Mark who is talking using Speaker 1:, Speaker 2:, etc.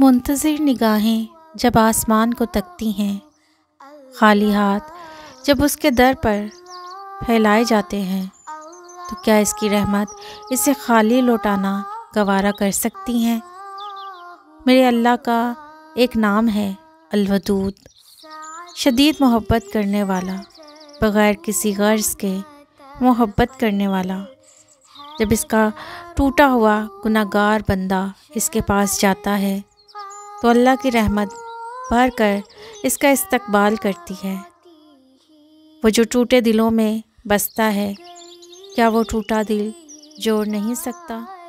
Speaker 1: मुंतज़िर निगाहें जब आसमान को तकती हैं खाली हाथ जब उसके दर पर फैलाए जाते हैं तो क्या इसकी रहमत इसे खाली लौटाना गवारा कर सकती हैं मेरे अल्लाह का एक नाम है अलवदूद शदीद मोहब्बत करने वाला बग़ैर किसी गर्ज के मोहब्बत करने वाला जब इसका टूटा हुआ गुनागार बंदा इसके पास जाता है तो अल्लाह की रहमत भर कर इसका इस्तकबाल करती है वो जो टूटे दिलों में बसता है क्या वो टूटा दिल जोड़ नहीं सकता